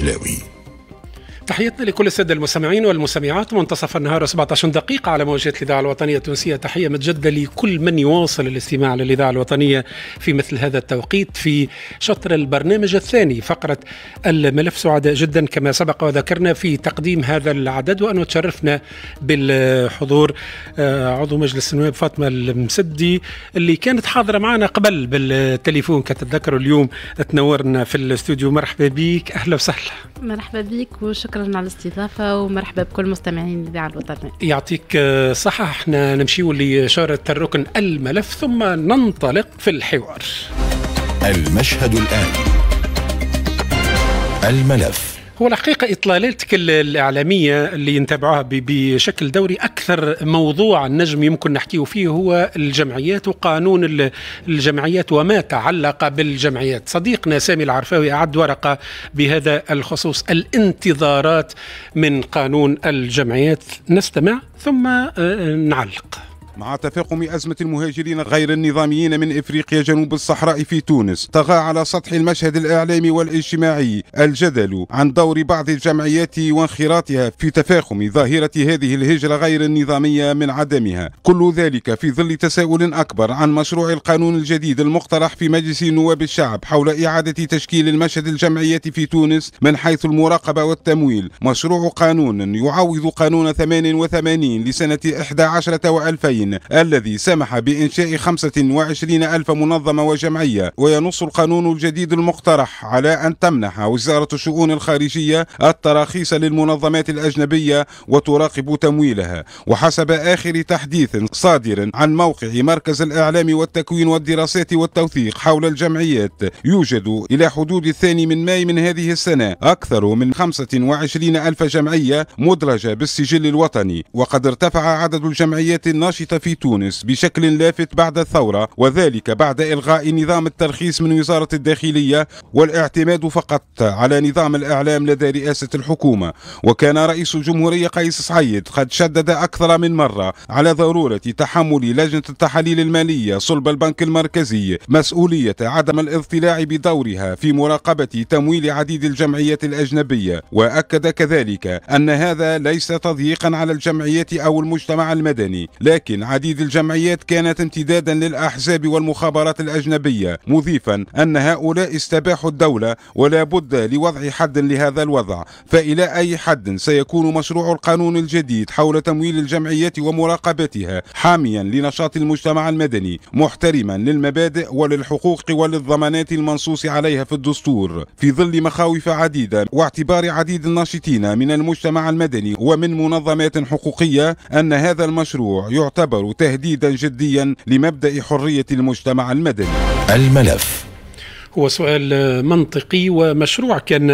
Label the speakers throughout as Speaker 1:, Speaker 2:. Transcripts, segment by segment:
Speaker 1: Levy.
Speaker 2: تحيتنا لكل الساده المستمعين والمستمعات منتصف النهار 17 دقيقه على موجة الاذاعه الوطنيه التونسيه تحيه متجدده لكل من يواصل الاستماع للاذاعه الوطنيه في مثل هذا التوقيت في شطر البرنامج الثاني فقره الملف سعداء جدا كما سبق وذكرنا في تقديم هذا العدد وانه تشرفنا بالحضور آه، عضو مجلس النواب فاطمه المسدي اللي كانت حاضره معنا قبل بالتليفون كتتذكروا اليوم تنورنا في الاستوديو مرحبا بك اهلا وسهلا
Speaker 3: مرحبا بك وشكرا شكرا على الاستضافة ومرحبا بكل مستمعين الإذاعة الوطنية
Speaker 2: يعطيك آه، صحة احنا نمشيو لشارة الركن الملف ثم ننطلق في
Speaker 1: الحوار المشهد الآن الملف
Speaker 2: هو الحقيقة إطلالاتك الإعلامية اللي نتابعوها بشكل دوري أكثر موضوع نجم يمكن نحكيه فيه هو الجمعيات وقانون الجمعيات وما تعلق بالجمعيات صديقنا سامي العرفاوي أعد ورقة بهذا الخصوص الانتظارات من قانون الجمعيات نستمع ثم
Speaker 1: آه، نعلق مع تفاقم أزمة المهاجرين غير النظاميين من إفريقيا جنوب الصحراء في تونس طغى على سطح المشهد الإعلامي والاجتماعي الجدل عن دور بعض الجمعيات وانخراطها في تفاقم ظاهرة هذه الهجرة غير النظامية من عدمها كل ذلك في ظل تساؤل أكبر عن مشروع القانون الجديد المقترح في مجلس نواب الشعب حول إعادة تشكيل المشهد الجمعياتي في تونس من حيث المراقبة والتمويل مشروع قانون يعوض قانون 88 لسنة 11 و2000 2020 الذي سمح بإنشاء 25 ألف منظمة وجمعية وينص القانون الجديد المقترح على أن تمنح وزارة الشؤون الخارجية التراخيص للمنظمات الأجنبية وتراقب تمويلها وحسب آخر تحديث صادر عن موقع مركز الإعلام والتكوين والدراسات والتوثيق حول الجمعيات يوجد إلى حدود الثاني من ماي من هذه السنة أكثر من 25 ألف جمعية مدرجة بالسجل الوطني وقد ارتفع عدد الجمعيات الناشطة النشط في تونس بشكل لافت بعد الثورة وذلك بعد إلغاء نظام الترخيص من وزارة الداخلية والاعتماد فقط على نظام الإعلام لدى رئاسة الحكومة وكان رئيس الجمهورية قيس سعيد قد شدد أكثر من مرة على ضرورة تحمل لجنة التحاليل المالية صلب البنك المركزي مسؤولية عدم الاضطلاع بدورها في مراقبة تمويل عديد الجمعيات الأجنبية وأكد كذلك أن هذا ليس تضييقا على الجمعيات أو المجتمع المدني لكن من عديد الجمعيات كانت امتدادا للأحزاب والمخابرات الأجنبية مضيفا أن هؤلاء استباحوا الدولة ولا بد لوضع حد لهذا الوضع فإلى أي حد سيكون مشروع القانون الجديد حول تمويل الجمعيات ومراقبتها حاميا لنشاط المجتمع المدني محترما للمبادئ وللحقوق وللضمانات المنصوص عليها في الدستور في ظل مخاوف عديدة واعتبار عديد الناشطين من المجتمع المدني ومن منظمات حقوقية أن هذا المشروع يعتبر يعتبر تهديدا جديا لمبدا حريه المجتمع المدني الملف
Speaker 2: هو سؤال منطقي ومشروع كان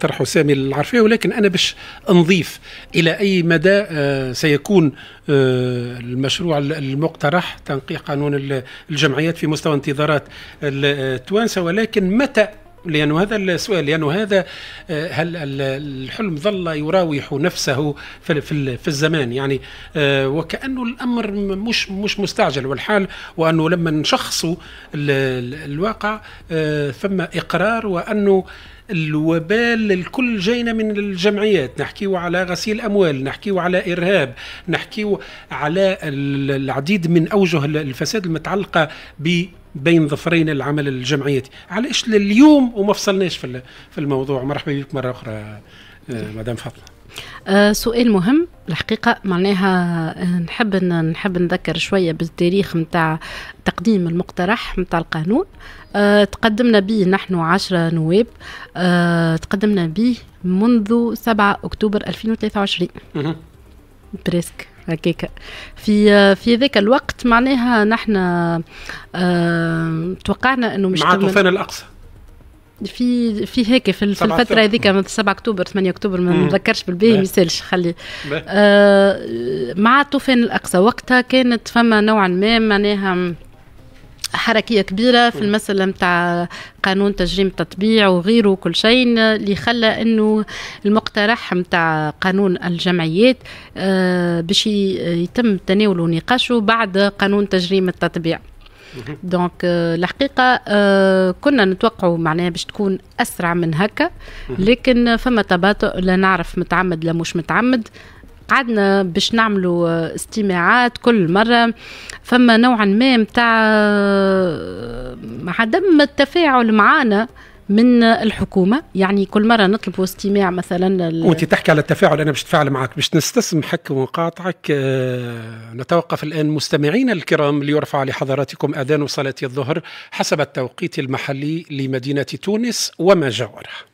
Speaker 2: طرحه سامي العرفية ولكن أنا باش نضيف إلى أي مدى آه، سيكون آه، المشروع المقترح تنقيح قانون الجمعيات في مستوى انتظارات آه، التوانسة ولكن متى لانه هذا السؤال لانه هذا آه، هل الحلم ظل يراوح نفسه في, في, الزمان يعني آه، وكأنه الأمر مش مش مستعجل والحال وأنه لما نشخصوا الواقع آه، ثم إقرار وأنه الوبال الكل جاينا من الجمعيات نحكيه على غسيل أموال نحكيه على إرهاب نحكيه على العديد من أوجه الفساد المتعلقة ب بين ظفرين العمل الجمعيتي علاش لليوم وما فصلناش في الموضوع مرحبا بك مره اخرى آه، مدام فاطمه
Speaker 3: أه سؤال مهم الحقيقه معناها آه، نحب نحب نذكر شويه بالتاريخ نتاع تقديم المقترح نتاع القانون أه تقدمنا به نحن عشرة نواب أه تقدمنا به منذ 7 اكتوبر 2023 بريسك هكاك في في ذاك الوقت معناها نحن آه توقعنا انه مش مع طوفان الاقصى في في هيك في, في الفتره هذيك من 7 اكتوبر 8 اكتوبر ما نتذكرش بالباهي ما يسالش خلي آه مع طوفان الاقصى وقتها كانت فما نوعا ما معناها حركيه كبيره في المساله نتاع قانون تجريم التطبيع وغيره وكل شيء اللي خلى انه المقترح نتاع قانون الجمعيات آه، باش يتم تناوله ونقاشه بعد قانون تجريم التطبيع دونك آه، الحقيقة آه، كنا نتوقعوا معناها باش تكون أسرع من هكا لكن فما تباطؤ لا نعرف متعمد لا مش متعمد قعدنا باش نعملوا آه، استماعات كل مرة فما نوعا ما متاع عدم آه، التفاعل معانا من الحكومه يعني كل مره نطلبوا استماع مثلا ال... وانت
Speaker 2: تحكي على التفاعل انا باش نتفاعل معك باش نستسمحك ونقاطعك آه، نتوقف الان مستمعينا الكرام ليرفع لحضراتكم اذان صلاه الظهر حسب التوقيت المحلي لمدينه تونس وما جاورها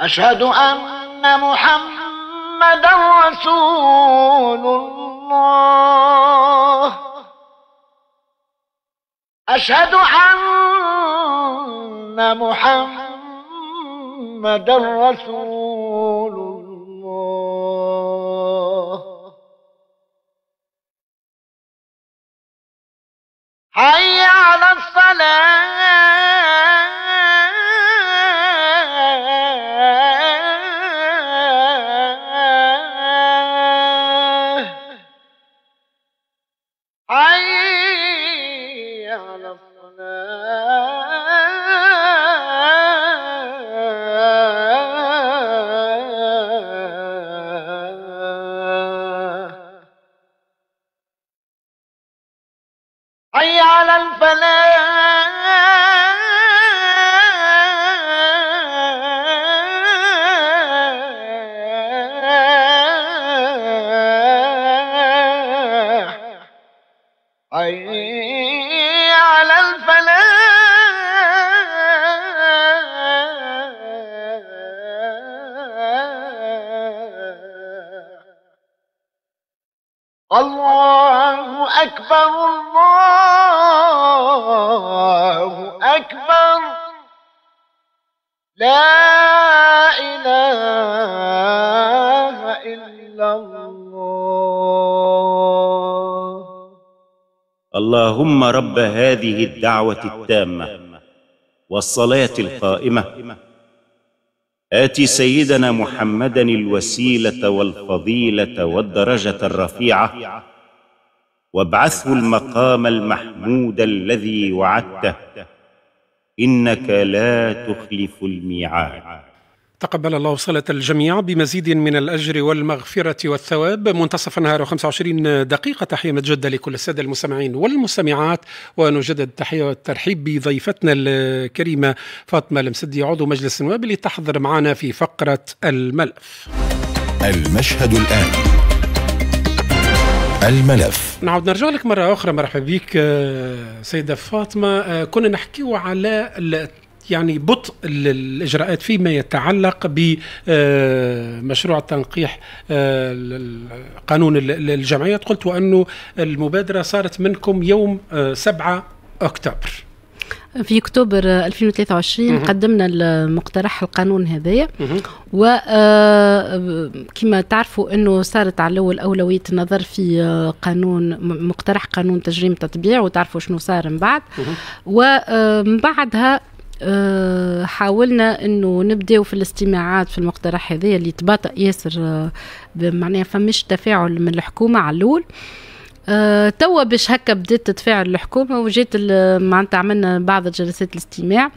Speaker 4: أشهد
Speaker 1: أن محمدا رسول الله
Speaker 4: أشهد أن محمدا رسول
Speaker 1: الله حي على الصلاة
Speaker 4: رب هذه الدعوة التامة والصلاة القائمة آت سيدنا محمدا الوسيلة والفضيلة والدرجة الرفيعة وابعثه المقام المحمود الذي وعدته إنك لا تخلف الميعاد
Speaker 2: تقبل الله صلاة الجميع بمزيد من الأجر والمغفرة والثواب منتصف النهار و25 دقيقة تحية مجدة لكل السادة المستمعين والمستمعات ونجدد تحية والترحيب بضيفتنا الكريمة فاطمة المسدي عضو مجلس النواب اللي تحضر معنا في فقرة الملف
Speaker 1: المشهد الآن الملف
Speaker 2: نعود نرجع لك مرة أخرى مرحبا بك آه، سيدة فاطمة آه، كنا نحكيه على يعني بطء الاجراءات فيما يتعلق بمشروع آه، تنقيح آه، قانون الجمعيات قلت انه المبادره صارت منكم يوم 7 آه، اكتوبر
Speaker 3: في اكتوبر 2023 مه. قدمنا المقترح القانون هذايا وكما تعرفوا انه صارت على الاول اولويه النظر في قانون مقترح قانون تجريم تطبيع وتعرفوا شنو صار من بعد ومن بعدها آه، حاولنا انه نبداو في الاستماعات في المقترح هذايا اللي تباطأ ياسر آه، معناها فمش تفاعل من الحكومه على الاول آه، توا باش هكا بدات تتفاعل الحكومه وجات معناتها عملنا بعض جلسات الاستماع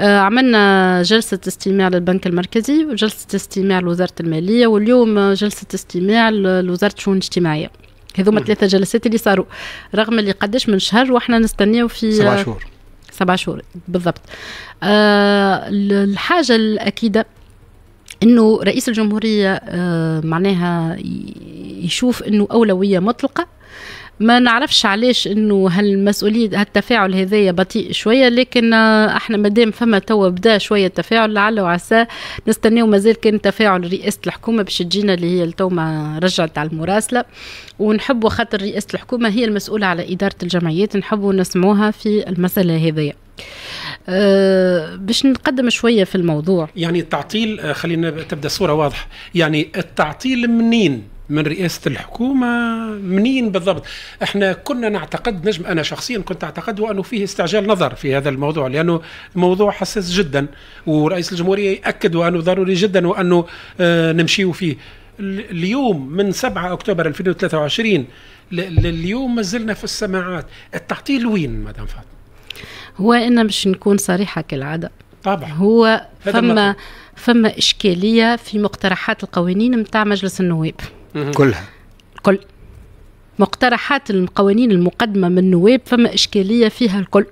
Speaker 3: عملنا جلسه استماع للبنك المركزي وجلسه استماع لوزاره الماليه واليوم جلسه استماع لوزاره الشؤون الاجتماعيه هذوما ثلاثة جلسات اللي صاروا رغم اللي قداش من شهر واحنا نستناو في سبع شهور سبع شهور بالضبط آه الحاجة الأكيدة أنه رئيس الجمهورية آه معناها يشوف أنه أولوية مطلقة ما نعرفش علاش انه هالمسؤوليه هالتفاعل هذايا بطيء شويه لكن آه، احنا مادام فما توا بدا شويه تفاعل لعل وعسى نستناو مازال كان تفاعل رئاسه الحكومه باش تجينا اللي هي التو ما رجعت على المراسله ونحبوا خاطر رئاسه الحكومه هي المسؤوله على اداره الجمعيات نحبوا نسمعوها في المساله هذايا أه باش نقدم شويه في الموضوع
Speaker 2: يعني التعطيل آه، خلينا تبدا الصوره واضحه يعني التعطيل منين من رئاسه الحكومه منين بالضبط احنا كنا نعتقد نجم انا شخصيا كنت اعتقد انه فيه استعجال نظر في هذا الموضوع لانه موضوع حساس جدا ورئيس الجمهوريه ياكد أنه ضروري جدا وانه آه نمشيو فيه اليوم من 7 اكتوبر 2023 لليوم مازلنا في السماعات التعطيل وين مدام فاطمه
Speaker 3: هو انا باش نكون صريحه كالعاده طبعا هو فما فما اشكاليه في مقترحات القوانين نتاع مجلس النواب كلها الكل مقترحات القوانين المقدمة من النواب فما إشكالية فيها الكل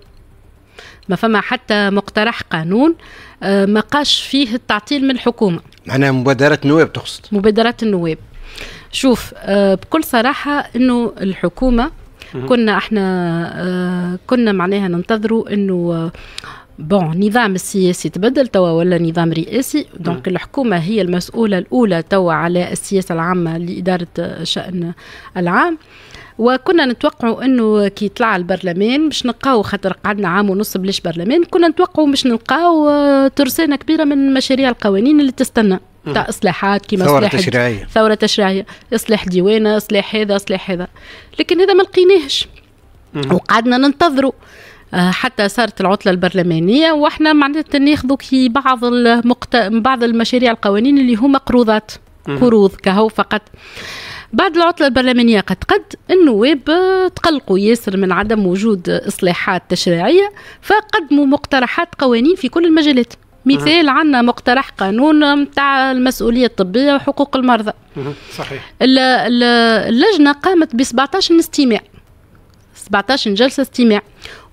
Speaker 3: ما فما حتى مقترح قانون آه، ما قاش فيه التعطيل من الحكومة
Speaker 4: معناها مبادرات النواب تقصد
Speaker 3: مبادرات النواب شوف آه، بكل صراحة أنه الحكومة كنا احنا آه، كنا معناها ننتظروا انه بون النظام السياسي تبدل توا ولا نظام رئاسي دونك نعم. الحكومه هي المسؤوله الاولى توا على السياسه العامه لاداره الشان العام وكنا نتوقعوا انه كي طلع البرلمان باش نلقاو خاطر قعدنا عام ونص بلاش برلمان كنا نتوقعوا باش نلقاو آه، ترسانه كبيره من مشاريع القوانين اللي تستنى تاع اصلاحات كيما ثوره تشريعيه ثوره تشريعيه اصلاح ديوانه اصلاح هذا اصلاح هذا لكن هذا ما لقيناهش وقعدنا ننتظروا آه، حتى صارت العطله البرلمانيه واحنا معناتها ناخذوا كي بعض المقت... بعض المشاريع القوانين اللي هما قروضات قروض كهو فقط بعد العطله البرلمانيه قد قد النواب آه، تقلقوا ياسر من عدم وجود اصلاحات تشريعيه فقدموا مقترحات قوانين في كل المجالات مثال عندنا مقترح قانون نتاع آه، المسؤوليه الطبيه وحقوق المرضى صحيح اللجنه قامت ب 17 استماع 17 جلسه استماع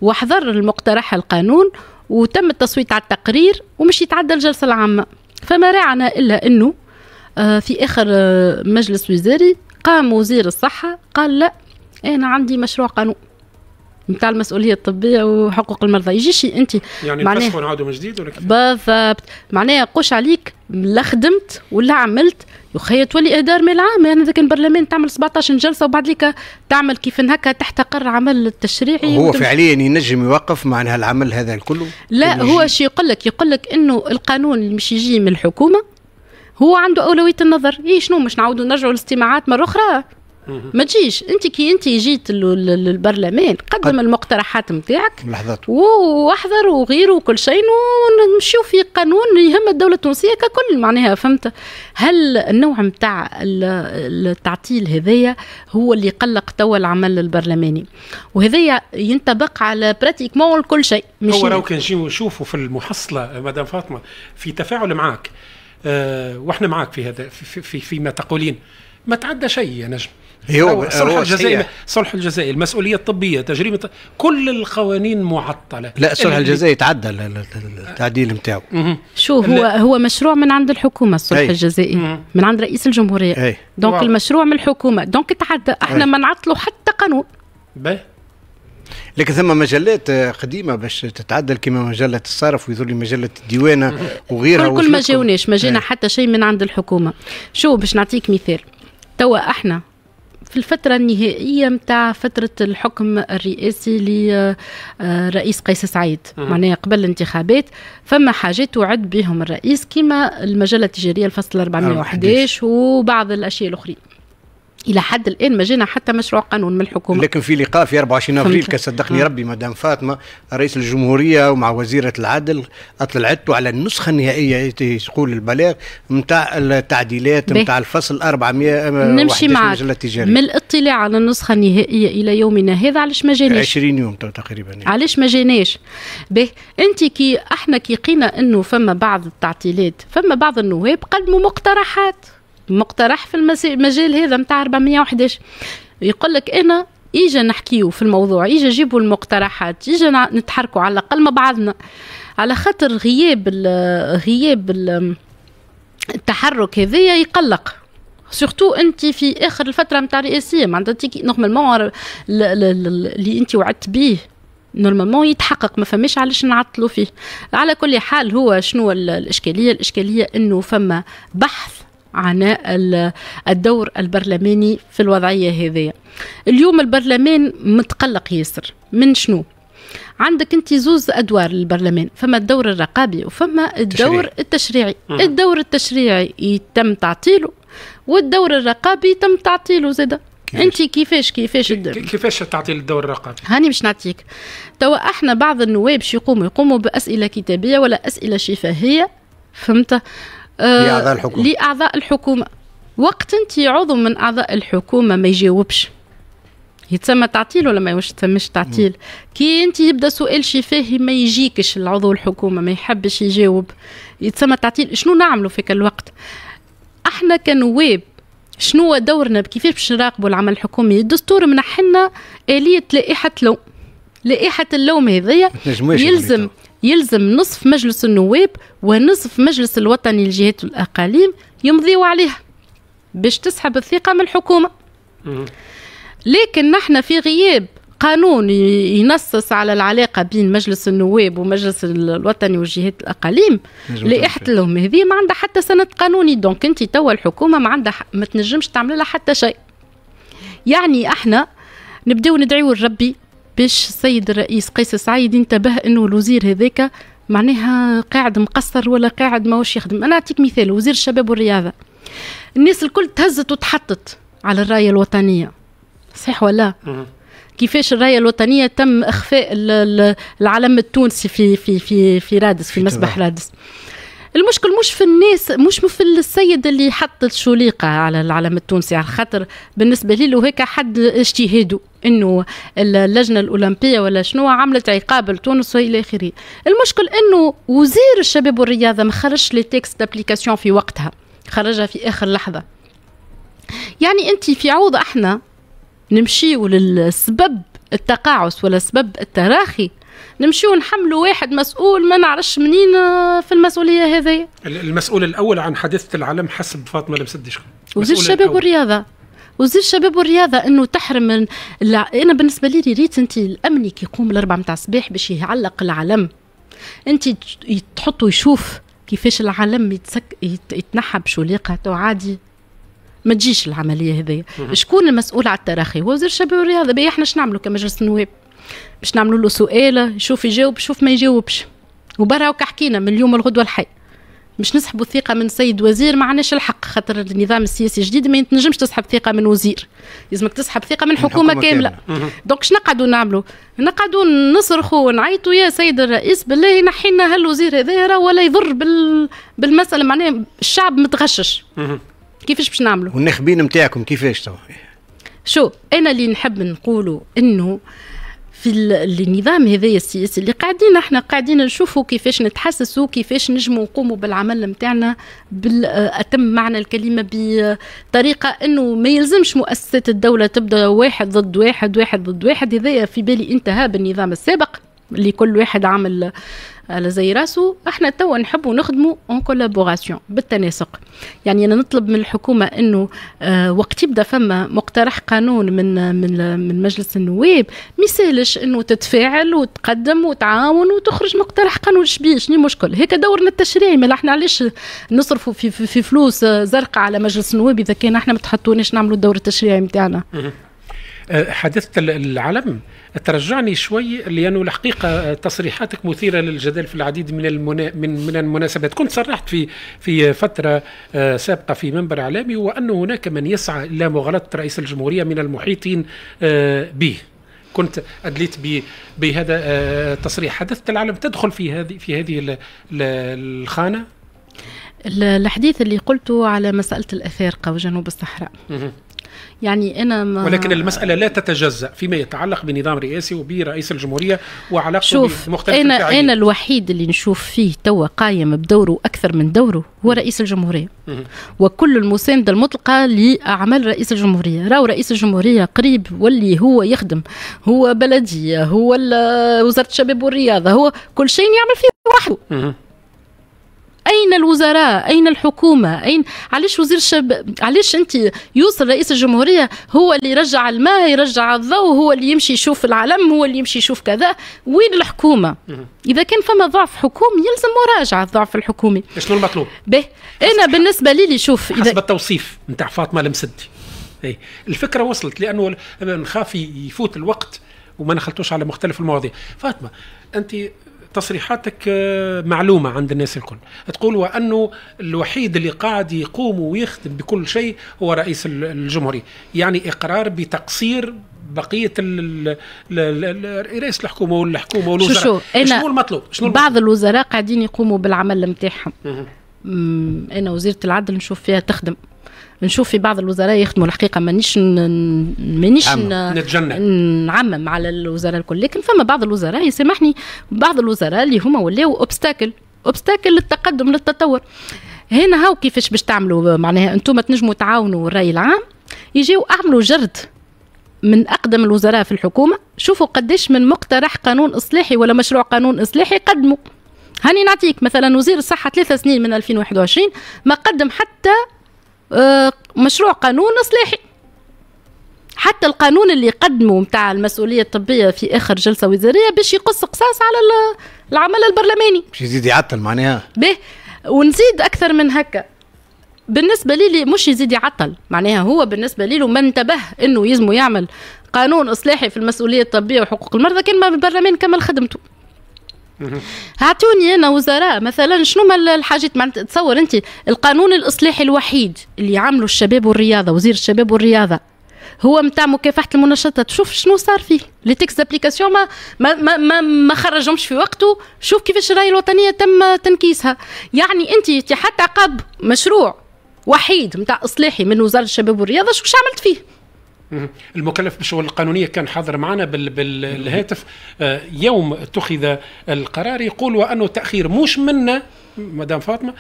Speaker 3: وحضر المقترح القانون وتم التصويت على التقرير ومش يتعدى الجلسه العامه فما راعنا الا انه آه، في اخر آه، مجلس وزاري قام وزير الصحه قال لا انا عندي مشروع قانون نتاع المسؤوليه الطبيه وحقوق المرضى يجيش انت يعني معناها نعاودوا من جديد ولا كيف بالضبط معناها قوش عليك لا خدمت ولا عملت وخي تولي اهدار من العام يعني كان البرلمان تعمل 17 جلسه وبعد ليك تعمل كيف هكا تحتقر عمل التشريعي هو فعليا
Speaker 4: ينجم يوقف معناها العمل هذا كله
Speaker 3: لا هو شو يقول لك يقول لك انه القانون اللي مش يجي من الحكومه هو عنده اولويه النظر اي شنو مش نعاودوا نرجعوا الاستماعات مره اخرى ما تجيش انت كي انت جيت للبرلمان قدم المقترحات نتاعك واحضر وغيره وكل شيء ونمشيو في قانون يهم الدوله التونسيه ككل معناها فهمت هل النوع نتاع التعطيل هذايا هو اللي قلق توا العمل البرلماني وهذايا ينطبق على براتيكمون كل شيء هو راهو كان
Speaker 2: نشوفوا في المحصله مدام فاطمه في تفاعل معك أه واحنا معك في هذا في, في, في, تقولين ما تعدى شيء يا نجم ايوه الجزائر الجزائي المسؤوليه الطبيه تجريمه كل القوانين معطله لا صلح الجزائي
Speaker 4: تعدل التعديل نتاعو
Speaker 3: شو هو هو مشروع من عند الحكومه الصلح أي. الجزائي مم. من عند رئيس الجمهوريه أي. دونك واو. المشروع من الحكومه دونك تعدى احنا ما نعطلوا حتى قانون
Speaker 4: باهي لكن ثم مجلات قديمه باش تتعدل كما مجله الصرف ويظل مجله الديوانه وغيرها كل ما
Speaker 3: جاوناش ما جينا حتى شيء من عند الحكومه شو باش نعطيك مثال توا احنا في الفترة النهائية متاع فترة الحكم الرئاسي لرئيس آه، قيس سعيد معناها قبل الانتخابات فما حاجات وعد بهم الرئيس كما المجلة التجارية الفصل 411 وبعض الأشياء الأخرين الى حد الان ما جينا حتى مشروع قانون من الحكومه
Speaker 4: لكن في لقاء في 24 ابريل كصدقني آه. ربي مدام فاطمه رئيس الجمهوريه ومع وزيره العدل اطلعتوا على النسخه النهائيه تقول البلاغ نتاع التعديلات نتاع الفصل 400 نمشي مع من
Speaker 3: الاطلاع على النسخه النهائيه الى يومنا هذا علاش ما جاناش 20
Speaker 4: يوم تقريبا
Speaker 3: علاش ما جاناش به انت كي احنا كي قينا انه فما بعض التعطيلات فما بعض النواب قدموا مقترحات مقترح في المجال هذا نتاع 411 يقول لك انا ايجا نحكيو في الموضوع ايجا جيبوا المقترحات ايجا نتحركوا على الاقل مع بعضنا على خاطر غياب الـ غياب الـ التحرك هذايا يقلق سورتو انت في اخر الفتره نتاع الرئاسيه معناتها نورمالمون اللي انت وعدت به نورمالمون يتحقق ما فماش علاش نعطلوا فيه على كل حال هو شنو الاشكاليه الاشكاليه انه فما بحث عناء الدور البرلماني في الوضعية هذه اليوم البرلمان متقلق ياسر من شنو؟ عندك انت زوز ادوار للبرلمان فما الدور الرقابي وفما الدور التشريعي التشريعي الدور التشريعي يتم تعطيله والدور الرقابي تم تعطيله زاده انت كيفاش كيفاش كيفاش تعطيل الدور الرقابي هاني باش نعطيك توا احنا بعض النواب باش يقوموا يقوموا باسئله كتابيه ولا اسئله شفهيه فهمت لاعضاء الحكومه لاعضاء الحكومه وقت انت عضو من اعضاء الحكومه ما يجاوبش يتسمى تعطيل ولا ما يتسمىش تعطيل كي انت يبدا سؤال شفاهي ما يجيكش العضو الحكومه ما يحبش يجاوب يتسمى تعطيل شنو نعملوا في الوقت احنا كنواب شنو هو دورنا كيفاش باش نراقبوا العمل الحكومي الدستور منحنا اليه لائحه لو لائحه اللوم هذيا يلزم يلزم نصف مجلس النواب ونصف مجلس الوطني لجهات الأقاليم يمضيوا عليها باش تسحب الثقة من الحكومة لكن نحن في غياب قانون ينصص على العلاقة بين مجلس النواب ومجلس الوطني والجهات الأقاليم لائحة لهم هذه ما عندها حتى سند قانوني دونك أنت توا الحكومة ما عندها ما تنجمش تعمل لها حتى شيء يعني احنا نبداو ندعيو لربي باش السيد الرئيس قيس سعيد انتبه انه الوزير هذاك معناها قاعد مقصر ولا قاعد ماهوش يخدم انا اعطيك مثال وزير الشباب والرياضه الناس الكل تهزت وتحطت على الرايه الوطنيه صحيح ولا كيفاش الراية الوطنية تم إخفاء العلم التونسي في في في في رادس في, في مسبح رادس المشكل مش في الناس مش في السيد اللي حط الشليقه على العلم التونسي على خاطر بالنسبه لي له هيك حد اجتهاده انه اللجنه الاولمبيه ولا شنو عملت عقاب لتونس والى اخره المشكل انه وزير الشباب والرياضه ما خرجش لي تيكست دابليكاسيون في وقتها خرجها في اخر لحظه يعني انت في عوض احنا نمشيو للسبب التقاعس ولا سبب التراخي نمشيو نحملوا واحد مسؤول ما نعرفش منين آه، في المسؤوليه هذه
Speaker 2: المسؤول الاول عن حادثه العالم حسب فاطمه لمسدي شكون
Speaker 3: وزير الشباب والرياضه وزير الشباب والرياضه انه تحرم من الع... انا بالنسبه لي ريت انت الامني كي يقوم الاربعه متاع الصباح باش يعلق العلم انت تحطه يشوف كيفاش العلم يتسك... يت... يتنحى بشليقه عادي ما تجيش العمليه هذه شكون المسؤول على التراخي هو وزير الشباب والرياضه احنا شنو نعملوا كمجلس نواب باش نعملوا له سؤال يشوف يجاوب يشوف ما يجاوبش وبرا حكينا من اليوم الغدوه الحي مش نسحبوا الثقه من سيد وزير ما عندناش الحق خاطر النظام السياسي الجديد ما تنجمش تسحب ثقه من وزير لازمك تسحب ثقه من حكومه, من حكومة كامله, كاملة. دونك شنو نقعدوا نعملوا نقعدوا نصرخوا ونعيطوا يا سيد الرئيس بالله نحينا هالوزير هذا راه ولا يضر بال... بالمساله معناها الشعب متغشش كيفاش باش نعملوا
Speaker 4: والناخبين نتاعكم كيفاش تو؟
Speaker 3: شو انا اللي نحب نقوله انه في النظام هذايا السياسي اللي قاعدين احنا قاعدين نشوفوا كيفاش نتحسسوا كيفاش نجموا نقوموا بالعمل نتاعنا بالاتم معنى الكلمه بطريقه انه ما يلزمش مؤسسات الدوله تبدا واحد ضد واحد واحد ضد واحد هذايا في بالي انتهى بالنظام السابق اللي كل واحد عمل على زي راسه احنا توا نحبوا نخدموا اون كولابوراسيون بالتناسق يعني انا نطلب من الحكومه انه اه وقت يبدا فما مقترح قانون من من من مجلس النواب ما يسالش انه تتفاعل وتقدم وتعاون وتخرج مقترح قانون شبيه شنو مشكل هيك دورنا التشريعي ما احنا علاش نصرفوا في, في, في فلوس زرقاء على مجلس النواب اذا كان احنا ما تحطوناش نعملوا الدور التشريعي نتاعنا
Speaker 2: آه، حدثت العلم ترجعني شوي لانه الحقيقه تصريحاتك مثيره للجدل في العديد من المنا... من من المناسبات، كنت صرحت في في فتره آه، سابقه في منبر اعلامي وان هناك من يسعى الى مغالطه رئيس الجمهوريه من المحيطين آه، به. كنت ادليت بهذا التصريح، آه، حدثت العالم تدخل في هذه في هذه الخانه؟
Speaker 3: الحديث اللي قلته على مساله الاثار وجنوب الصحراء. يعني أنا ما ولكن
Speaker 2: المسألة لا تتجزأ فيما يتعلق بنظام رئاسي وبرئيس الجمهورية وعلاقته شوف بمختلف أنا الفعالية. أنا
Speaker 3: الوحيد اللي نشوف فيه توا قايم بدوره أكثر من دوره هو رئيس الجمهورية وكل المساندة المطلقة لأعمال رئيس الجمهورية راهو رئيس الجمهورية قريب واللي هو يخدم هو بلدية هو وزارة الشباب والرياضة هو كل شيء يعمل فيه وحده اين الوزراء اين الحكومه اين علاش وزير الشباب علاش انت يوصل رئيس الجمهوريه هو اللي يرجع الماء يرجع الضوء هو اللي يمشي يشوف العلم هو اللي يمشي يشوف كذا وين الحكومه اذا كان فما ضعف حكومي يلزم مراجعه الضعف الحكومي شنو المطلوب به انا بالنسبه لي شوف إذا حسب التوصيف
Speaker 2: نتاع فاطمه المسدي اي الفكره وصلت لانه نخاف يفوت الوقت وما نخلطوش على مختلف المواضيع فاطمه انت تصريحاتك آه، معلومة عند الناس الكل تقول وأنه الوحيد اللي قاعد يقوم ويخدم بكل شيء هو رئيس الجمهورية يعني إقرار بتقصير بقيه رئيس الحكومه والحكومه والوزراء شو شو شنو المطلوب شنو بعض
Speaker 3: الوزراء قاعدين يقوموا بالعمل نتاعهم انا وزيره العدل نشوف فيها تخدم نشوف في بعض الوزراء يخدموا الحقيقه مانيش مانيش نعمم على الوزراء الكل لكن فما بعض الوزراء يسمحني بعض الوزراء اللي هما ولاو اوبستاكل اوبستاكل للتقدم للتطور هنا هاو كيفاش باش تعملوا معناها انتم تنجموا تعاونوا الراي العام يجيو اعملوا جرد من اقدم الوزراء في الحكومه شوفوا قديش من مقترح قانون اصلاحي ولا مشروع قانون اصلاحي قدموا هاني نعطيك مثلا وزير الصحه ثلاثة سنين من 2021 ما قدم حتى آه، مشروع قانون اصلاحي حتى القانون اللي قدمه متاع المسؤوليه الطبيه في اخر جلسه وزاريه باش يقص قصاص على العمل البرلماني
Speaker 4: باش يزيد يعطل معناها
Speaker 3: به ونزيد اكثر من هكا بالنسبه لي, لي مش يزيد يعطل معناها هو بالنسبه لي ما انتبه انه يلزمه يعمل قانون اصلاحي في المسؤوليه الطبيه وحقوق المرضى كان ما البرلمان كمل خدمته اعطوني انا وزراء مثلا شنو ما الحاجات تصور انت القانون الاصلاحي الوحيد اللي عمله الشباب والرياضه وزير الشباب والرياضه هو متاع مكافحه المنشطات شوف شنو صار فيه لي تكس ابليكاسيون ما ما ما, ما, ما خرجهمش في وقته شوف كيفاش الرأي الوطنيه تم تنكيسها يعني انت حتى عقاب مشروع وحيد متاع اصلاحي من وزاره الشباب والرياضه شو عملت فيه
Speaker 2: المكلف بالشؤون القانونيه كان حاضر معنا بالهاتف آه، يوم اتخذ القرار يقول وانه تاخير مش منا مدام فاطمه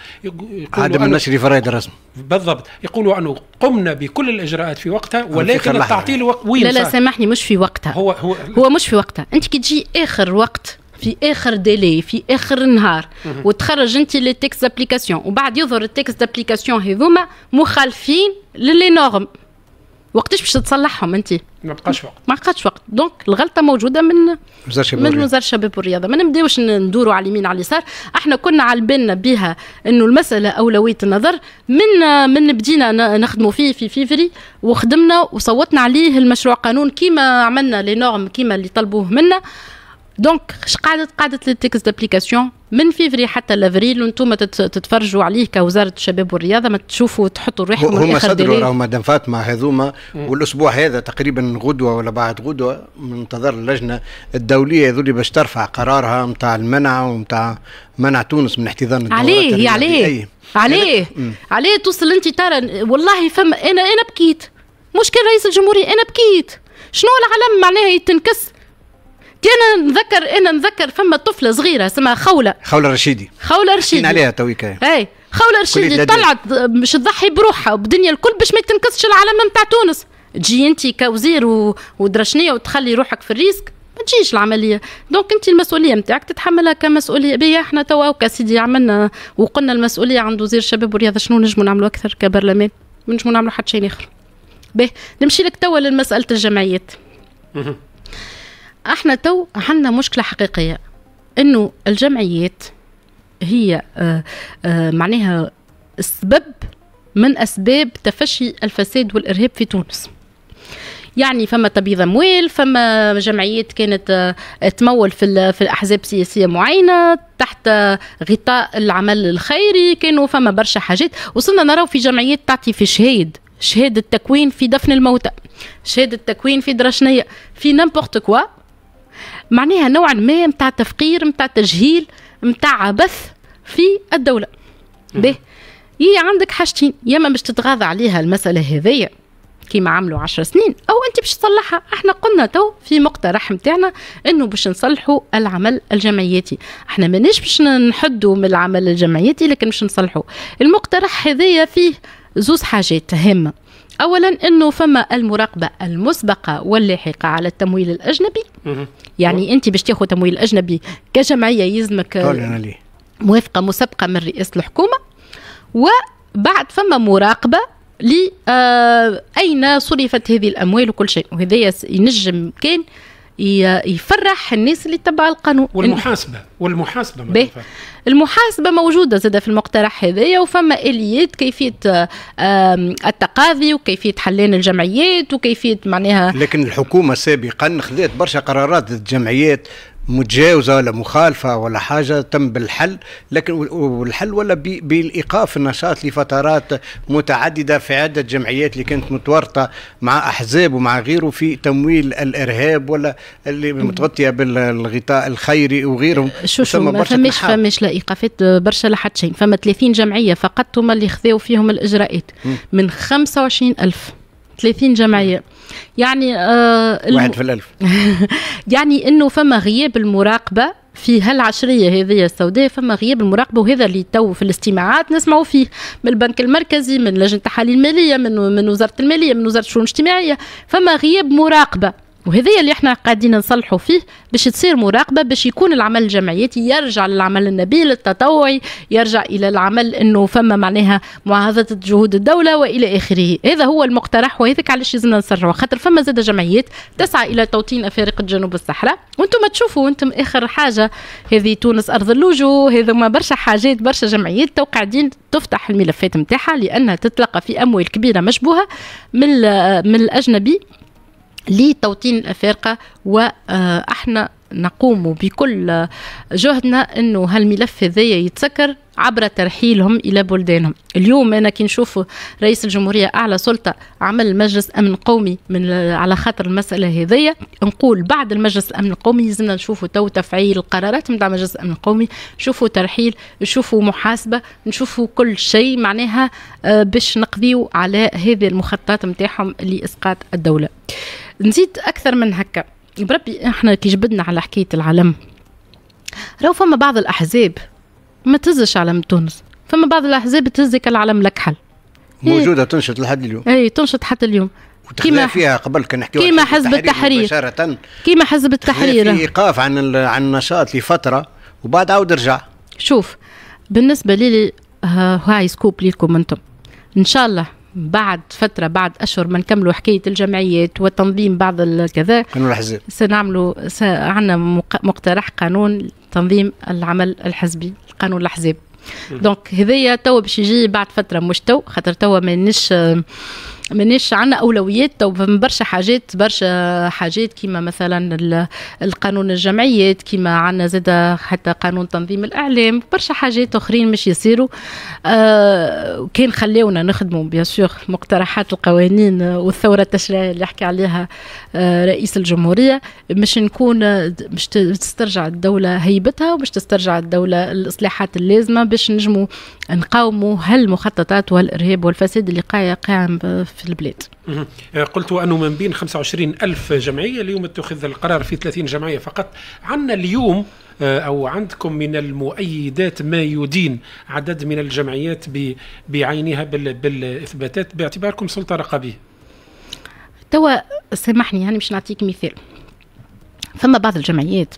Speaker 2: عدم النشر في رايد الرسم بالضبط يقولوا انه قمنا بكل الاجراءات في وقتها ولكن التعطيل وق... وين لا لا
Speaker 3: سامحني مش في وقتها هو هو هو مش في وقتها انت كي تجي اخر وقت في اخر ديلي في اخر نهار وتخرج انت لي تيكست ابليكاسيون وبعد يظهر التيكست ابليكاسيون هذوما مخالفين للي نورم وقتاش باش تصلحهم انت ما بقاش وقت ما بقاش وقت دونك الغلطه موجوده من وزاره الشباب من وزاره الشباب والرياضه ما نبداوش ندوروا على اليمين على اليسار احنا كنا على بالنا بها انه المساله اولويه النظر من من بدينا نخدموا فيه في فيفري وخدمنا وصوتنا عليه المشروع قانون كيما عملنا لي نورم كيما اللي طلبوه منا دونك اش قعدت قعدت لي تيكست دابليكاسيون من فيفري حتى لافريل وانتم تتفرجوا عليه كوزاره الشباب والرياضه ما تشوفوا تحطوا ريحكم هم صدروا راهو
Speaker 4: مدام فاطمه هذوما والاسبوع هذا تقريبا غدوه ولا بعد غدوه منتظر اللجنه الدوليه هذولي باش ترفع قرارها نتاع المنع ونتاع منع تونس من احتضان الدورات عليه عليه عليه
Speaker 3: عليه توصل انت ترى والله فما انا انا بكيت مش كان رئيس الجمهوريه انا بكيت شنو العلم معناها يتنكس كان نذكر انا نذكر فما طفله صغيره اسمها خوله
Speaker 4: خوله رشيدي
Speaker 3: خوله رشيدي عليها تويكا اي خوله رشيدي طلعت باش تضحي بروحها وبدنيا الكل باش ما تنكسش العلامه نتاع تونس تجي انت كوزير و... ودرشنيه وتخلي روحك في الريسك ما تجيش العمليه دونك انت المسؤوليه نتاعك تتحملها كمسؤوليه بيا احنا توا كسيدي عملنا وقلنا المسؤوليه عند وزير الشباب والرياضه شنو نجموا نعملوا اكثر كبرلمان ما نجموا نعملوا حتى شيء اخر باهي نمشي لك توا لمساله الجمعيات احنا تو عندنا مشكله حقيقيه انه الجمعيات هي آه، آه، معناها سبب من اسباب تفشي الفساد والارهاب في تونس يعني فما تبييض اموال فما جمعيات كانت آه، تمول في في الاحزاب السياسيه معينه تحت غطاء العمل الخيري كانوا فما برشا حاجات وصلنا نراو في جمعيات تعطي في شهيد شهادة تكوين في دفن الموتى شهادة تكوين في درشنية في نيمبورت كوا معناها نوعا ما متاع تفقير متاع تجهيل متاع عبث في الدولة به هي عندك حاجتين يا اما باش تتغاضى عليها المسألة هذية كيما عملوا 10 سنين او انت باش تصلحها احنا قلنا تو في مقترح نتاعنا انه باش نصلحوا العمل الجمعياتي احنا مانيش باش نحدوا من العمل الجمعياتي لكن باش نصلحوا المقترح هذايا فيه زوز حاجات هامه اولا انه فما المراقبه المسبقه واللاحقه على التمويل الاجنبي يعني انت باش تاخذ تمويل اجنبي كجمعيه يلزمك موافقه مسبقه من رئاسه الحكومه وبعد فما مراقبه لأين آه، صرفت هذه الأموال وكل شيء وهذا ينجم كان يفرح الناس اللي تبع القانون والمحاسبه والمحاسبه المحاسبه موجوده زادة في المقترح هذايا وفما اليات كيفيه التقاضي وكيفيه حلان الجمعيات وكيفيه معناها
Speaker 4: لكن الحكومه سابقا خذات برشا قرارات ضد الجمعيات متجاوزه ولا مخالفه ولا حاجه تم بالحل لكن والحل ولا بالايقاف النشاط لفترات متعدده في عده جمعيات اللي كانت متورطه مع احزاب ومع غيره في تمويل الارهاب ولا اللي متغطيه بالغطاء الخيري وغيرهم شو شو ما فماش فماش
Speaker 3: لا ايقافات برشا لحد شيء فما 30 جمعيه فقط هما اللي خذاو فيهم الاجراءات من 25 ألف 30 جمعيه يعني آه واحد في الألف يعني أنه فما غياب المراقبة في هالعشرية هذه السوداء فما غياب المراقبة وهذا اللي تو في الاجتماعات نسمعوا فيه من البنك المركزي من لجنة التحاليل المالية من من وزارة المالية من وزارة الشؤون الاجتماعية فما غياب مراقبة وهذا اللي احنا قاعدين نصلحوا فيه باش تصير مراقبه باش يكون العمل الجمعياتي يرجع للعمل النبيل التطوعي يرجع الى العمل انه فما معناها معاهده جهود الدوله والى اخره هذا هو المقترح وهذاك علاش لازمنا نسرعوا خاطر فما زاد جمعيات تسعى الى توطين افارقه جنوب الصحراء وانتم تشوفوا انتم اخر حاجه هذه تونس ارض اللوجو ما برشا حاجات برشا جمعيات تو قاعدين تفتح الملفات نتاعها لانها تتلقى في اموال كبيره مشبوهه من من الاجنبي لتوطين الافارقه واحنا نقوم بكل جهدنا انه هالملف هذايا يتسكر عبر ترحيلهم الى بلدانهم اليوم انا كي نشوف رئيس الجمهوريه اعلى سلطه عمل مجلس امن قومي من على خاطر المساله هذية نقول بعد المجلس الامن القومي لازمنا نشوفوا تو تفعيل القرارات نتاع مجلس الامن القومي نشوفوا ترحيل نشوفوا محاسبه نشوفوا كل شيء معناها آه، باش نقضيو على هذه المخططات نتاعهم لاسقاط الدوله نزيد اكثر من هكا بربي احنا كي جبدنا على حكايه العلم راهو فما بعض الاحزاب ما تزش علم تونس فما بعض الاحزاب تهزك العلم الاكحل إيه. موجوده
Speaker 4: تنشط لحد اليوم
Speaker 3: اي تنشط حتى اليوم كيما
Speaker 4: فيها قبل كان نحكيو كيما حزب التحرير
Speaker 3: مباشره كيما حزب التحرير في
Speaker 4: ايقاف عن عن النشاط لفتره وبعد عاود رجع
Speaker 3: شوف بالنسبه لي آه، هاي سكوب ليكم انتم ان شاء الله بعد فتره بعد اشهر ما نكملوا حكايه الجمعيات وتنظيم بعض كذا سنعملوا عندنا مقترح قانون تنظيم العمل الحزبي قانون الاحزاب دونك هذايا توا باش يجي بعد فتره مش تو خاطر توا مانيش مانيش عندنا اولويات تو برشا حاجات برشا حاجات كيما مثلا القانون الجمعيات كيما عندنا زاد حتى قانون تنظيم الاعلام برشا حاجات اخرين مش يصيروا آه كان خلاونا نخدموا بيان سور مقترحات القوانين والثوره التشريعيه اللي حكى عليها آه رئيس الجمهوريه مش نكون مش تسترجع الدوله هيبتها ومش تسترجع الدوله الاصلاحات اللازمه باش نجموا نقاوموا هالمخططات والإرهاب والفساد اللي قائم في البلاد
Speaker 2: آه، قلت أنه من بين 25 ألف جمعية اليوم اتخذ القرار في 30 جمعية فقط عندنا اليوم آه، أو عندكم من المؤيدات ما يدين عدد من الجمعيات بعينها بالإثباتات باعتباركم سلطة رقابية
Speaker 3: توا سامحني هاني باش نعطيك مثال فما بعض الجمعيات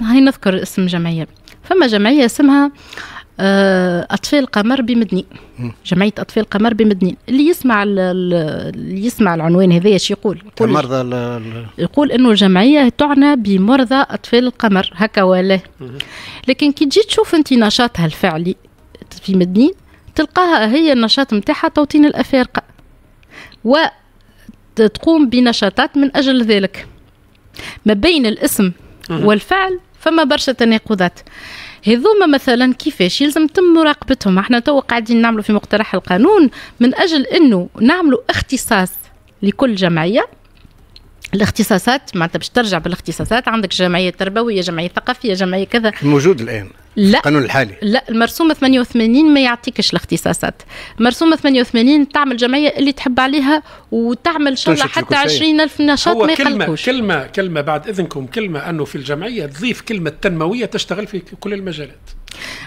Speaker 3: هاي نذكر اسم جمعية فما جمعية اسمها آه، اطفال قمر بمدني جمعيه اطفال قمر بمدني اللي يسمع اللي يسمع العنوان هذا ايش يقول يقول مرضى يقول انه الجمعيه تعنى بمرضى اطفال القمر هكا ولا لكن كي تجي تشوف انت نشاطها الفعلي في مدنين تلقاها هي النشاط نتاعها توطين الافارقه وتقوم بنشاطات من اجل ذلك ما بين الاسم والفعل فما برشا تناقضات هذوما مثلا كيفاش يلزم تم مراقبتهم احنا تو قاعدين نعملوا في مقترح القانون من اجل انه نعملوا اختصاص لكل جمعيه الاختصاصات معناتها باش ترجع بالاختصاصات عندك جمعيه تربويه جمعيه ثقافيه جمعيه كذا
Speaker 4: موجود الان
Speaker 3: لا القانون الحالي لا المرسوم 88 ما يعطيكش الاختصاصات مرسوم 88 تعمل جمعيه اللي تحب عليها وتعمل ان شاء الله حتى 20000 نشاط ما يقلقوش
Speaker 2: كلمه كلمه كلمه بعد اذنكم كلمه انه في الجمعيه تضيف كلمه تنمويه تشتغل في كل المجالات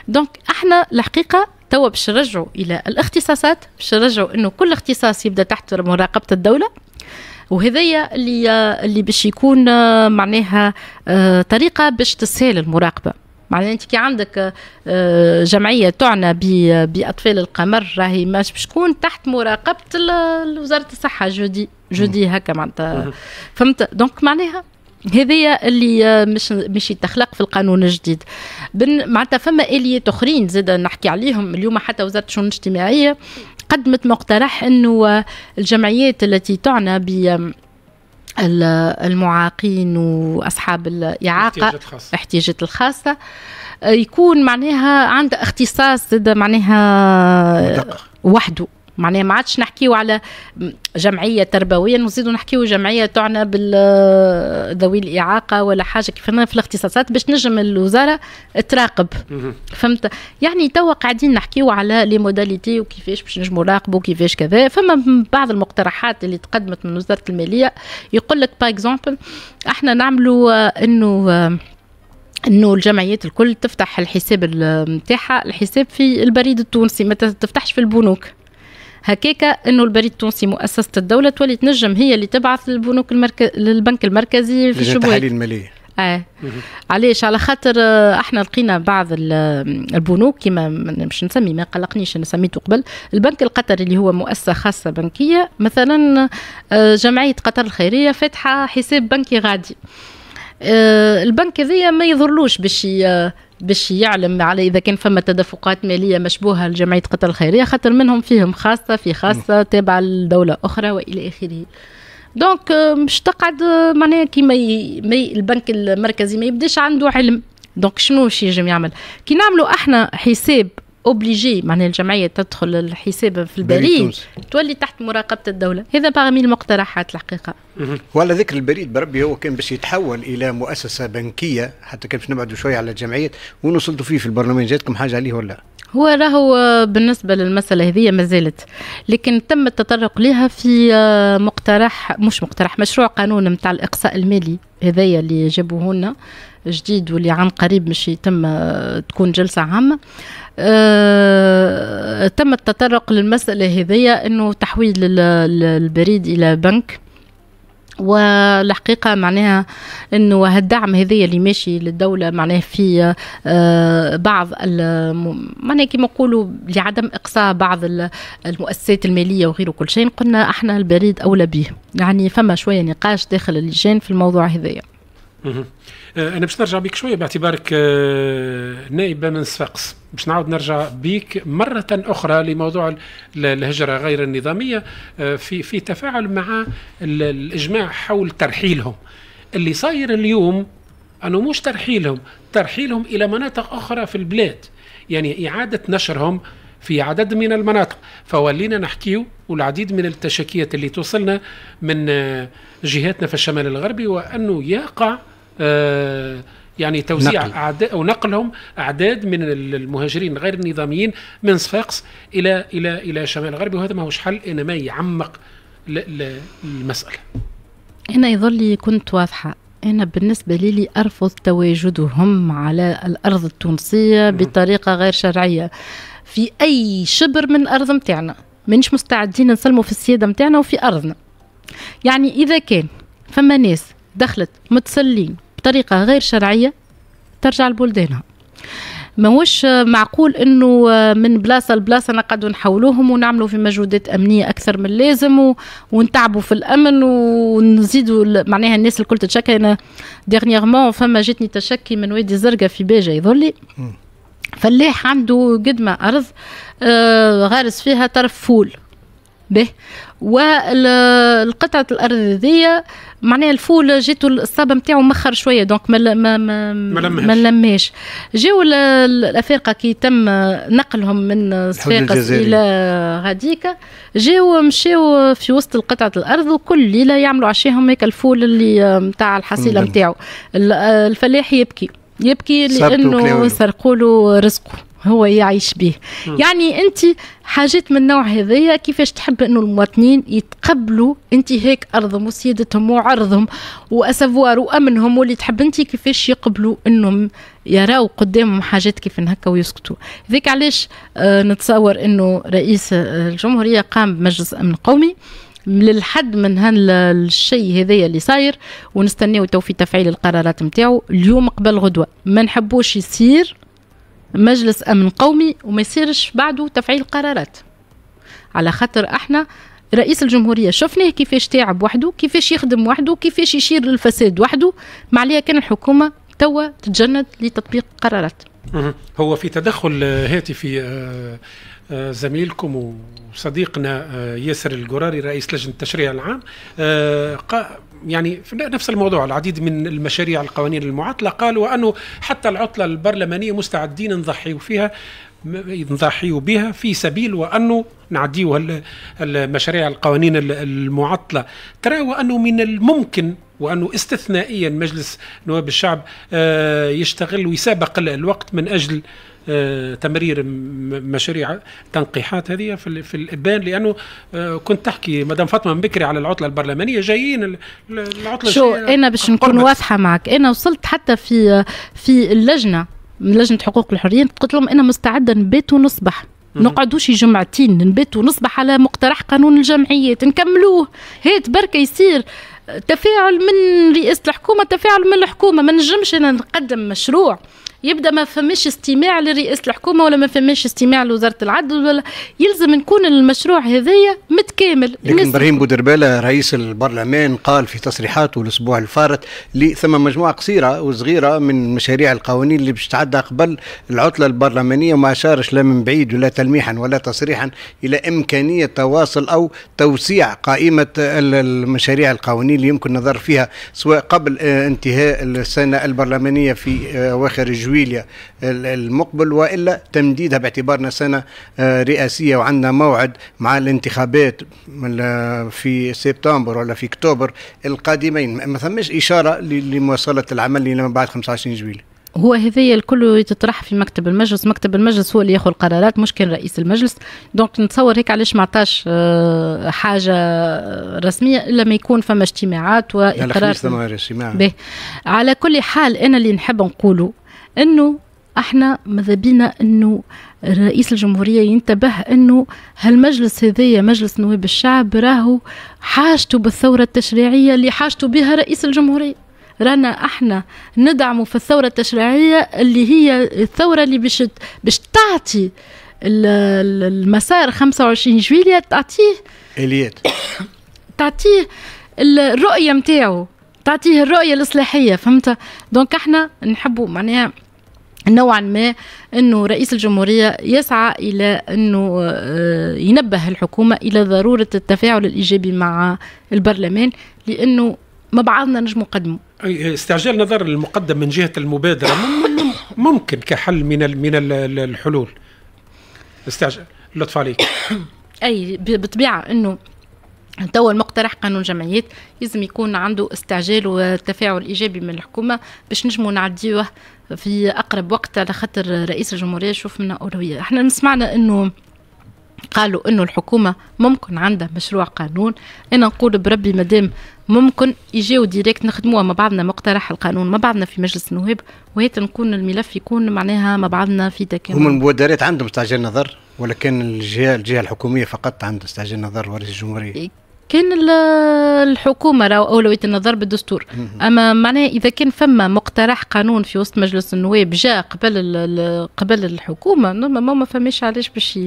Speaker 3: دونك احنا الحقيقه توا باش نرجعوا الى الاختصاصات باش نرجعوا انه كل اختصاص يبدا تحت مراقبه الدوله وهذايا اللي اللي باش يكون آه، معناها آه، طريقه باش تسهل المراقبه معناها انت كي عندك آه، جمعيه تعنى باطفال القمر راهي ماش بشكون تحت مراقبه وزاره الصحه جودي جودي هكا معناتها فهمت دونك معناها هذايا اللي آه، مش مش يتخلق في القانون الجديد معناتها فما اليات اخرين زاد نحكي عليهم اليوم حتى وزاره الشؤون الاجتماعيه قدمت مقترح انه الجمعيات التي تعنى ب المعاقين واصحاب الاعاقه احتياجات الخاصه آه، يكون معناها عندها اختصاص زاد معناها وحده معناها ما عادش نحكيو على جمعيه تربويه نزيدو نحكيو جمعيه تعنى بالذوي الاعاقه ولا حاجه كيف في الاختصاصات باش نجم الوزاره تراقب فهمت يعني توا قاعدين نحكيو على لي موداليتي وكيفاش باش نجمو نراقبوا كيفاش كذا فما بعض المقترحات اللي تقدمت من وزاره الماليه يقول لك با اكزومبل احنا نعملوا انه انه الجمعيات الكل تفتح الحساب نتاعها الحساب في البريد التونسي ما تفتحش في البنوك هكاك انه البريد التونسي مؤسسه الدوله تولي تنجم هي اللي تبعث للبنوك المرك... للبنك المركزي في الشبوات التحاليل الماليه اه علاش على خاطر آه، احنا لقينا بعض البنوك كما مش نسمي ما قلقنيش انا سميته قبل البنك القطري اللي هو مؤسسه خاصه بنكيه مثلا آه، جمعيه قطر الخيريه فاتحه حساب بنكي غادي آه، البنك هذايا ما يضرلوش باش باش يعلم على اذا كان فما تدفقات ماليه مشبوهه لجمعيه قطر الخيريه خاطر منهم فيهم خاصه في خاصه تابعه لدوله اخرى والى اخره دونك مش تقعد معناها كيما البنك المركزي ما يبداش عنده علم دونك شنو شي يجم يعمل كي نعملوا احنا حساب اوبليجي معناها الجمعيه تدخل الحساب في البريد تولي تحت مراقبه الدوله هذا باغمي المقترحات الحقيقه
Speaker 4: وعلى ذكر البريد بربي هو كان باش يتحول الى مؤسسه بنكيه حتى كان باش نبعدوا شويه على الجمعيات ونوصلتوا فيه في البرلمان جاتكم حاجه عليه ولا
Speaker 3: هو راهو بالنسبه للمساله هذه ما زالت لكن تم التطرق لها في آه، مقترح مش مقترح مشروع قانون نتاع الاقصاء المالي هذايا اللي جابوه لنا جديد واللي عن قريب مش يتم آه، تكون جلسة عامة أه تم التطرق للمسألة هذية أنه تحويل البريد إلى بنك والحقيقة معناها أنه هالدعم هذايا اللي ماشي للدولة معناها في آه، بعض معناها كما نقولوا لعدم إقصاء بعض المؤسسات المالية وغيره كل شيء قلنا احنا البريد أولى به يعني فما شوية نقاش داخل اللجان في الموضوع هذايا
Speaker 2: آه، انا باش نرجع بك شويه باعتبارك آه، نائبه من صفاقس باش نعاود نرجع بك مره اخرى لموضوع الهجره غير النظاميه آه، في في تفاعل مع الاجماع حول ترحيلهم اللي صاير اليوم انه مش ترحيلهم ترحيلهم الى مناطق اخرى في البلاد يعني اعاده نشرهم في عدد من المناطق فولينا نحكيو والعديد من التشكيات اللي توصلنا من جهاتنا في الشمال الغربي وانه يقع آه، يعني توزيع نقل. أعداد أو نقلهم أعداد من المهاجرين غير النظاميين من صفاقس إلى إلى إلى شمال غربي وهذا ما هوش حل إنما يعمق المسألة
Speaker 3: أنا يظل كنت واضحة أنا بالنسبة لي, لي أرفض تواجدهم على الأرض التونسية بطريقة غير شرعية في أي شبر من أرض متاعنا منش مستعدين نسلموا في السيادة متاعنا وفي أرضنا يعني إذا كان فما ناس دخلت متسلين بطريقه غير شرعيه ترجع لبلدانها ماهوش معقول انه من بلاصه لبلاصه نقعدوا نحولوهم ونعملوا في مجهودات امنيه اكثر من اللازم ونتعبوا في الامن ونزيدوا معناها الناس الكل تتشكى انا ديرنييرمون فما جاتني تشكي من وادي الزرقاء في باجه يظلي فلاح عنده قد ما ارض آه، غارس فيها طرف فول به والقطعة الأرض هذيا معناها الفول جاتو الصابه نتاعو مخر شويه دونك ما ما ما, ما لماش جاو الافارقه كي تم نقلهم من صفاقس الى غاديكا جاو مشاو في وسط القطعة الارض وكل ليله يعملوا عشاهم هيك الفول اللي نتاع الحصيله نتاعو الفلاح يبكي يبكي لانه سرقوا له رزقه هو يعيش به يعني انت حاجات من النوع هذايا كيفاش تحب انه المواطنين يتقبلوا انتهاك ارضهم وسيادتهم وعرضهم واسفوار وامنهم واللي تحب انت كيفاش يقبلوا انهم يراو قدامهم حاجات كيف هكا ويسكتوا ذيك علاش آه، نتصور انه رئيس آه، الجمهوريه قام بمجلس امن قومي للحد من هالشيء هذايا اللي صاير ونستناو تو في تفعيل القرارات نتاعو اليوم قبل غدوه ما نحبوش يصير مجلس امن قومي وما يصيرش بعده تفعيل قرارات على خاطر احنا رئيس الجمهورية شفناه كيفاش تعب وحده كيفاش يخدم وحده كيفاش يشير للفساد وحده مع عليها كان الحكومة توا تتجند لتطبيق قرارات
Speaker 2: هو في تدخل هاتفي آه، آه، زميلكم وصديقنا آه، ياسر القراري رئيس لجنة التشريع العام يعني في نفس الموضوع العديد من المشاريع القوانين المعطلة قالوا أنه حتى العطلة البرلمانية مستعدين نضحي فيها نضحيوا بها في سبيل وانه نعديوا المشاريع القوانين المعطله ترى وانه من الممكن وانه استثنائيا مجلس نواب الشعب آه، يشتغل ويسابق الوقت من اجل آه، تمرير مشاريع تنقيحات هذه في, في الابان لانه آه، كنت تحكي مدام فاطمه من بكري على العطله البرلمانيه جايين
Speaker 3: العطله شو انا باش نكون واضحه معك انا وصلت حتى في في اللجنه من لجنه حقوق الحريات قلت لهم انا مستعده نبات ونصبح نقعدوش جمعتين نبات ونصبح على مقترح قانون الجمعيات نكملوه هات بركه يصير تفاعل من رئاسه الحكومه تفاعل من الحكومه ما نجمش انا نقدم مشروع يبدا ما فماش استماع لرئاسه الحكومه ولا ما فماش استماع لوزاره العدل ولا يلزم نكون المشروع هذايا متكامل لكن ابراهيم
Speaker 4: بودربالة رئيس البرلمان قال في تصريحاته الاسبوع الفارط لي ثم مجموعه قصيره وصغيره من مشاريع القوانين اللي باش تعدى قبل العطله البرلمانيه وما اشارش لا من بعيد ولا تلميحا ولا تصريحا الى امكانيه تواصل او توسيع قائمه المشاريع القوانين اللي يمكن نظر فيها سواء قبل آه، انتهاء السنه البرلمانيه في آه، اواخر جون جويليا المقبل والا تمديدها باعتبارنا سنه آه، رئاسيه وعندنا موعد مع الانتخابات في سبتمبر ولا في اكتوبر القادمين ما ثمش اشاره لمواصله العمل لما بعد 25 جويليا
Speaker 3: هو هذايا الكل يتطرح في مكتب المجلس مكتب المجلس هو اللي ياخذ القرارات مش كان رئيس المجلس دونك نتصور هيك علاش ما عطاش آه، حاجه رسميه الا ما يكون فما اجتماعات واقرار على, على كل حال انا اللي نحب نقوله انه احنا ماذا بينا انه رئيس الجمهورية ينتبه انه هالمجلس هذايا مجلس نواب الشعب راهو حاجته بالثورة التشريعية اللي حاجته بها رئيس الجمهورية رانا احنا ندعمه في الثورة التشريعية اللي هي الثورة اللي باش باش تعطي المسار 25 جويلية تعطيه اليات تعطيه الرؤية متاعه تعطيه الرؤيه الاصلاحيه فهمت دونك احنا نحبوا معناها نوعا ما انه رئيس الجمهوريه يسعى الى انه آه، ينبه الحكومه الى ضروره التفاعل الايجابي مع البرلمان لانه ما بعضنا نجم نقدمه
Speaker 2: استعجال نظر المقدم من جهه المبادره ممكن كحل من من الحلول استعجال لطف عليك
Speaker 3: اي بطبيعه انه توا المقترح قانون جمعيات لازم يكون عنده استعجال وتفاعل ايجابي من الحكومه باش نجموا نعديوه في اقرب وقت على خاطر رئيس الجمهوريه يشوف منا اولويه احنا سمعنا انه قالوا انه الحكومه ممكن عندها مشروع قانون انا نقول بربي مدام ممكن يجيو ديريكت نخدموها مع بعضنا مقترح القانون مع بعضنا في مجلس النواب وهي نكون الملف يكون معناها مع بعضنا في تكامل هم
Speaker 4: المبادرات عندهم استعجال نظر ولا كان الجهه الجهه الحكوميه فقط عندها استعجال نظر ورئيس الجمهوريه إيه،
Speaker 3: كان الحكومه راهو اولويه النظر بالدستور اما معناها اذا كان فما مقترح قانون في وسط مجلس النواب جاء قبل قبل الحكومه ما ما فماش علاش باش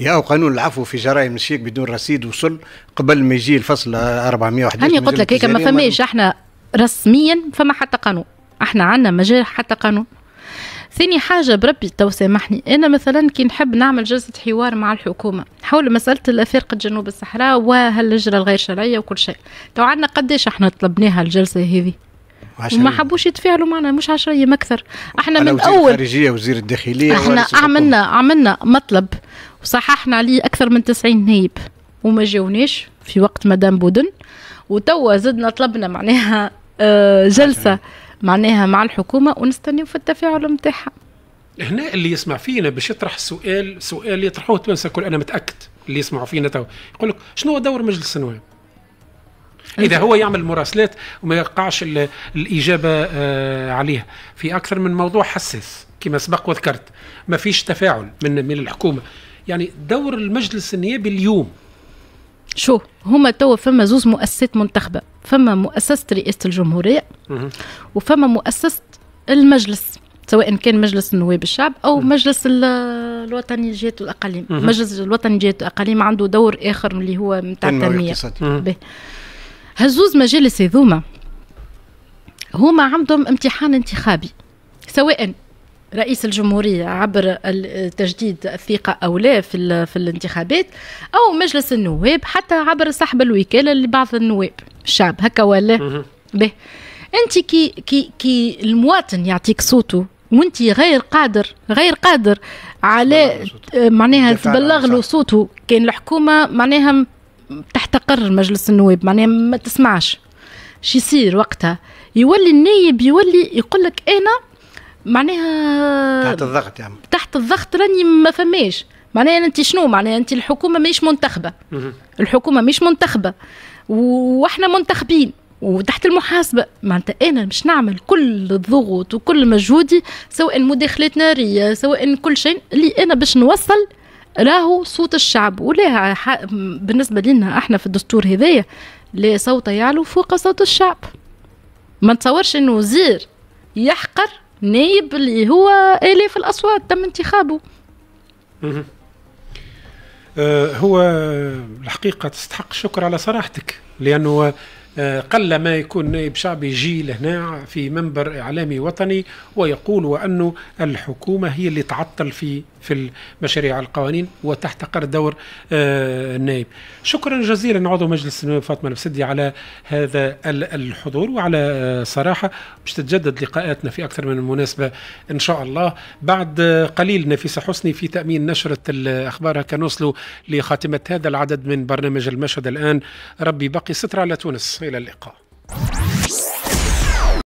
Speaker 4: يا قانون العفو في جرائم الشيك بدون رصيد وصل قبل ما يجي الفصل 411 هاني قلت لك هيك ما فماش
Speaker 3: احنا رسميا فما حتى قانون احنا عندنا مجال حتى قانون ثاني حاجة بربي تو سامحني أنا مثلا كي نحب نعمل جلسة حوار مع الحكومة حول مسألة الأفارقة جنوب الصحراء وهالهجرة الغير شرعية وكل شيء تو عندنا قداش احنا طلبناها الجلسة هذه وما حبوش يتفاعلوا معنا مش عشرة ايام اكثر احنا من وزير اول
Speaker 4: الخارجيه وزير الداخليه احنا
Speaker 3: عملنا عملنا مطلب وصححنا عليه اكثر من 90 نائب وما جاوناش في وقت مدام بودن وتوا زدنا طلبنا معناها آه، جلسه عشان. معناها مع الحكومه ونستنيو في التفاعل نتاعها
Speaker 2: هنا اللي يسمع فينا باش يطرح سؤال سؤال يطرحوه تونس الكل انا متاكد اللي يسمعوا فينا تو يقول لك شنو هو دور مجلس النواب؟ اذا هو يعمل مراسلات وما يقعش الاجابه آه، عليها في اكثر من موضوع حساس كما سبق وذكرت ما فيش تفاعل من من الحكومه يعني دور المجلس النيابي اليوم
Speaker 3: شو هما توا فما زوز مؤسسات منتخبه فما مؤسسه رئاسه الجمهوريه وفما مؤسسه المجلس سواء كان مجلس النواب الشعب او مم. مجلس الوطني لجهات الاقاليم مجلس الوطني لجهات الاقاليم عنده دور اخر اللي هو نتاع التنميه هزوز مجالس هذوما هما عندهم امتحان انتخابي سواء رئيس الجمهورية عبر تجديد الثقة أو لا في, في الانتخابات أو مجلس النواب حتى عبر سحب الوكالة لبعض النواب الشعب هكا ولا به أنت كي, كي, كي المواطن يعطيك صوته وانت غير قادر غير قادر على معناها تبلغ له صوته آه، كان الحكومة معناها تحتقر مجلس النواب معناها ما تسمعش شي يصير وقتها يولي النايب يولي يقول لك انا معناها تحت الضغط يعني تحت الضغط راني ما فماش معناها انت شنو معناها انت الحكومه مش منتخبه الحكومه مش منتخبه واحنا منتخبين وتحت المحاسبة معناتها أنا مش نعمل كل الضغوط وكل مجهودي سواء مداخلات نارية سواء كل شيء اللي أنا باش نوصل راهو صوت الشعب ولا بالنسبة لنا احنا في الدستور هذايا لا صوت يعلو فوق صوت الشعب ما نتصورش انه وزير يحقر نايب اللي هو آلاف الأصوات تم انتخابه
Speaker 2: آه، هو الحقيقة تستحق الشكر على صراحتك لأنه آه، قل ما يكون نائب شعبي يجي لهنا في منبر إعلامي وطني ويقول وأنه الحكومة هي اللي تعطل في في المشاريع القوانين وتحتقر دور آه، النائب شكرا جزيلا عضو مجلس النواب فاطمه نفسدي على هذا الحضور وعلى آه، صراحه باش تتجدد لقاءاتنا في اكثر من مناسبه ان شاء الله بعد آه، قليل نفيسه حسني في تامين نشره الاخبار كنوصل لخاتمه هذا العدد من برنامج المشهد الان ربي بقي ستر على تونس الى اللقاء